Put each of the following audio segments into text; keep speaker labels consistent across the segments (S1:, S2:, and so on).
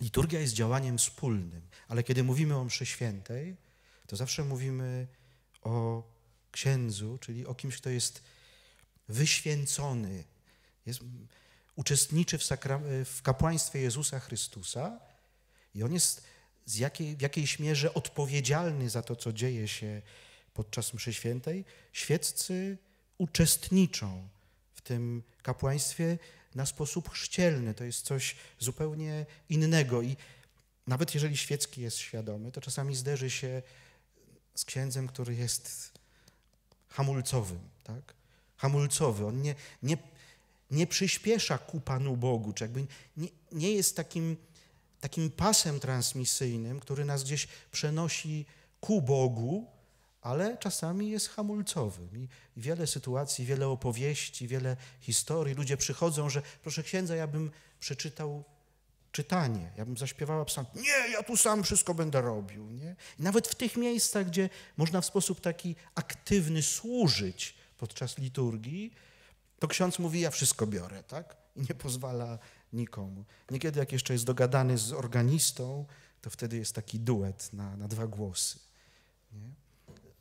S1: Liturgia jest działaniem wspólnym, ale kiedy mówimy o mszy świętej, to zawsze mówimy o księdzu, czyli o kimś, kto jest wyświęcony, jest, uczestniczy w, w kapłaństwie Jezusa Chrystusa i on jest z jakiej, w jakiejś mierze odpowiedzialny za to, co dzieje się podczas mszy świętej. Świeccy uczestniczą w tym kapłaństwie, na sposób chrzcielny. To jest coś zupełnie innego. I nawet jeżeli świecki jest świadomy, to czasami zderzy się z księdzem, który jest hamulcowym. Tak? Hamulcowy. On nie, nie, nie przyspiesza ku Panu Bogu, czy jakby nie, nie jest takim, takim pasem transmisyjnym, który nas gdzieś przenosi ku Bogu, ale czasami jest hamulcowym. I, wiele sytuacji, wiele opowieści, wiele historii. Ludzie przychodzą, że proszę księdza, ja bym przeczytał czytanie, ja bym zaśpiewała psalm. Nie, ja tu sam wszystko będę robił. Nie? I nawet w tych miejscach, gdzie można w sposób taki aktywny służyć podczas liturgii, to ksiądz mówi, ja wszystko biorę, tak? I nie pozwala nikomu. Niekiedy jak jeszcze jest dogadany z organistą, to wtedy jest taki duet na, na dwa głosy. Nie?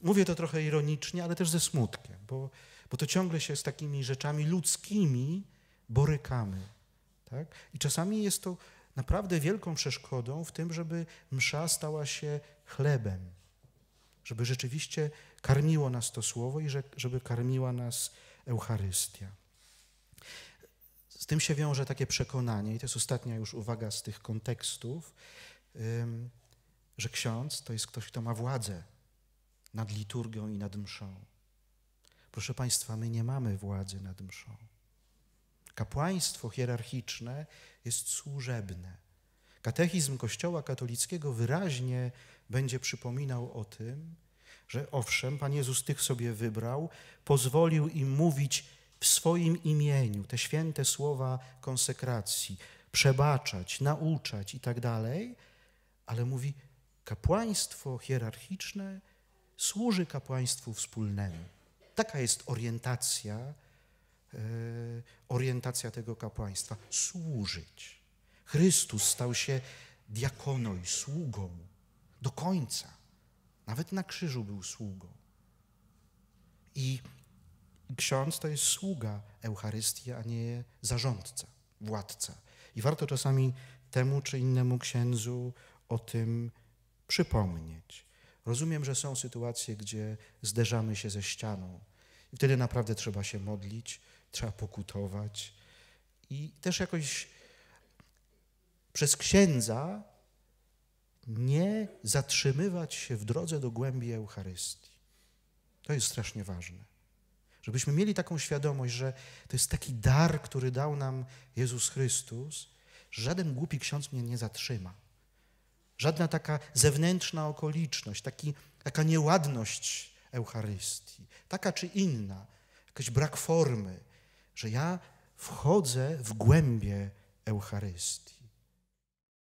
S1: Mówię to trochę ironicznie, ale też ze smutkiem, bo, bo to ciągle się z takimi rzeczami ludzkimi borykamy. Tak? I czasami jest to naprawdę wielką przeszkodą w tym, żeby msza stała się chlebem, żeby rzeczywiście karmiło nas to słowo i że, żeby karmiła nas Eucharystia. Z tym się wiąże takie przekonanie, i to jest ostatnia już uwaga z tych kontekstów, że ksiądz to jest ktoś, kto ma władzę nad liturgią i nad mszą. Proszę Państwa, my nie mamy władzy nad mszą. Kapłaństwo hierarchiczne jest służebne. Katechizm Kościoła katolickiego wyraźnie będzie przypominał o tym, że owszem, Pan Jezus tych sobie wybrał, pozwolił im mówić w swoim imieniu te święte słowa konsekracji, przebaczać, nauczać i tak dalej, ale mówi, kapłaństwo hierarchiczne służy kapłaństwu wspólnemu. Taka jest orientacja, e, orientacja tego kapłaństwa. Służyć. Chrystus stał się diakonoj, sługą do końca. Nawet na krzyżu był sługą. I ksiądz to jest sługa Eucharystii, a nie zarządca, władca. I warto czasami temu czy innemu księdzu o tym przypomnieć. Rozumiem, że są sytuacje, gdzie zderzamy się ze ścianą. I wtedy naprawdę trzeba się modlić, trzeba pokutować. I też jakoś przez księdza nie zatrzymywać się w drodze do głębi Eucharystii. To jest strasznie ważne. Żebyśmy mieli taką świadomość, że to jest taki dar, który dał nam Jezus Chrystus, że żaden głupi ksiądz mnie nie zatrzyma żadna taka zewnętrzna okoliczność, taki, taka nieładność Eucharystii, taka czy inna, jakiś brak formy, że ja wchodzę w głębie Eucharystii.